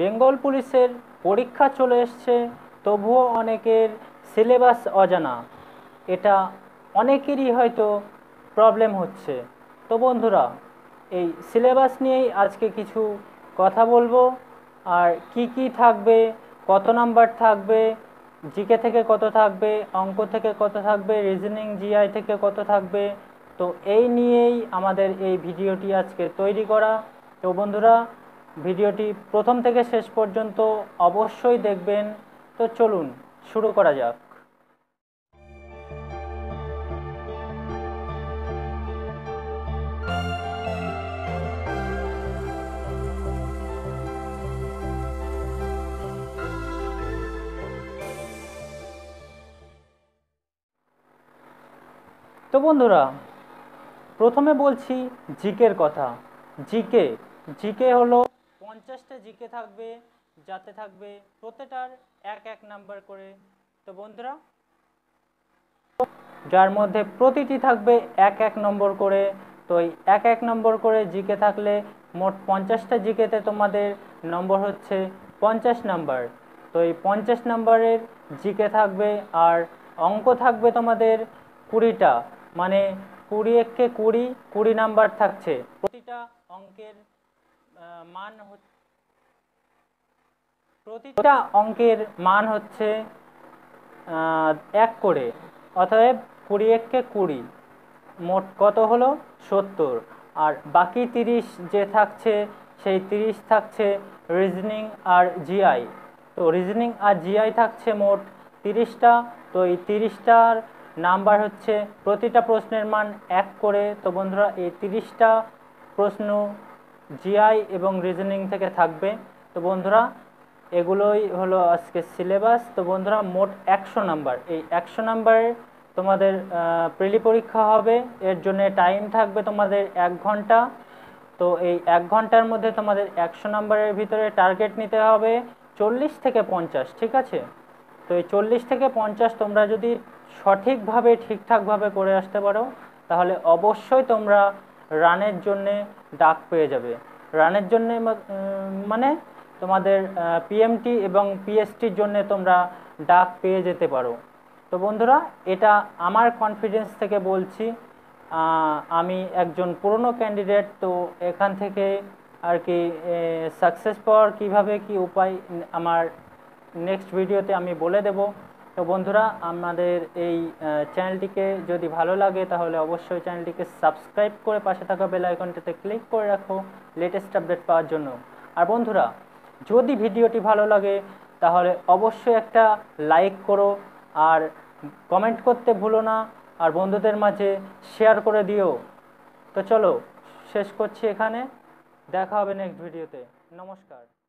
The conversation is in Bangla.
বেঙ্গল পুলিশের পরীক্ষা চলে এসছে তবুও অনেকের সিলেবাস অজানা এটা অনেকেরই হয়তো প্রবলেম হচ্ছে তো বন্ধুরা এই সিলেবাস নিয়েই আজকে কিছু কথা বলবো আর কি কি থাকবে কত নাম্বার থাকবে জিকে থেকে কত থাকবে অঙ্ক থেকে কত থাকবে রিজনিং জিআই থেকে কত থাকবে তো এই নিয়েই আমাদের এই ভিডিওটি আজকে তৈরি করা তো বন্ধুরা ভিডিওটি প্রথম থেকে শেষ পর্যন্ত অবশ্যই দেখবেন তো চলুন শুরু করা যাক তো বন্ধুরা প্রথমে বলছি জিকের কথা জিকে জিকে হলো পঞ্চাশটা জিকে থাকবে যাতে থাকবে প্রত্যেকটার এক এক নাম্বার করে তো বন্ধুরা যার মধ্যে প্রতিটি থাকবে এক এক নম্বর করে তো এই এক এক নম্বর করে জিকে থাকলে মোট পঞ্চাশটা জিকেতে তোমাদের নম্বর হচ্ছে পঞ্চাশ নাম্বার তো এই পঞ্চাশ নাম্বারের জিকে থাকবে আর অঙ্ক থাকবে তোমাদের কুড়িটা মানে কুড়ি এককে কুড়ি কুড়ি নাম্বার থাকছে প্রতিটা অঙ্কের মান প্রতিটা অঙ্কের মান হচ্ছে এক করে অতএব কুড়ি এককে কুড়ি মোট কত হলো সত্তর আর বাকি তিরিশ যে থাকছে সেই তিরিশ থাকছে রিজনিং আর জিআই তো রিজনিং আর জিআই থাকছে মোট তিরিশটা তো এই তিরিশটার নাম্বার হচ্ছে প্রতিটা প্রশ্নের মান এক করে তো বন্ধুরা এই তিরিশটা প্রশ্ন জিআই এবং রিজনিং থেকে থাকবে তো বন্ধুরা এগুলোই হলো আজকে সিলেবাস তো বন্ধুরা মোট একশো নাম্বার এই একশো নাম্বারে তোমাদের প্রিলি পরীক্ষা হবে এর জন্য টাইম থাকবে তোমাদের এক ঘন্টা তো এই এক ঘন্টার মধ্যে তোমাদের একশো নাম্বারের ভিতরে টার্গেট নিতে হবে চল্লিশ থেকে পঞ্চাশ ঠিক আছে তো এই চল্লিশ থেকে পঞ্চাশ তোমরা যদি সঠিকভাবে ঠিকঠাকভাবে করে আসতে পারো তাহলে অবশ্যই তোমরা রানের জন্যে ডাক পেয়ে যাবে রানের জন্যে মানে তোমাদের পিএমটি এবং পিএসটির জন্য তোমরা ডাক পেয়ে যেতে পারো তো বন্ধুরা এটা আমার কনফিডেন্স থেকে বলছি আমি একজন পুরনো ক্যান্ডিডেট তো এখান থেকে আর কি সাকসেস পাওয়ার কীভাবে কি উপায় আমার নেক্সট ভিডিওতে আমি বলে দেবো তো বন্ধুরা আমাদের এই চ্যানেলটিকে যদি ভালো লাগে তাহলে অবশ্যই চ্যানেলটিকে সাবস্ক্রাইব করে পাশে থাকা বেল আইকনটিতে ক্লিক করে রাখো লেটেস্ট আপডেট পাওয়ার জন্য আর বন্ধুরা যদি ভিডিওটি ভালো লাগে তাহলে অবশ্যই একটা লাইক করো আর কমেন্ট করতে ভুলো না আর বন্ধুদের মাঝে শেয়ার করে দিও তো চলো শেষ করছি এখানে দেখা হবে নেক্সট ভিডিওতে নমস্কার